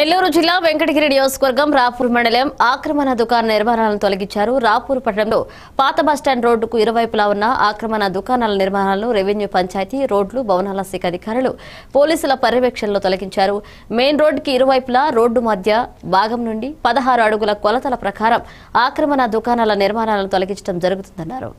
నెల్లూరు జిల్లా వెంకటగిరి నియోజకవర్గం రాపూర్ మండలం ఆక్రమణ దుకాణ నిర్మాణాలను తొలగించారు రాపూర్ పట్టణంలో పాత బస్టాండ్ రోడ్డుకు ఇరువైపులా ఉన్న ఆక్రమణ దుకాణాల నిర్మాణాలను రెవెన్యూ పంచాయతీ రోడ్లు భవనాల శాఖ అధికారులు పోలీసుల పర్యవేక్షణలో తొలగించారు మెయిన్ రోడ్డుకి ఇరువైపులా రోడ్డు మధ్య భాగం నుండి పదహారు అడుగుల కొలతల ప్రకారం ఆక్రమణ దుకాణాల నిర్మాణాలను తొలగించడం జరుగుతుందన్నారు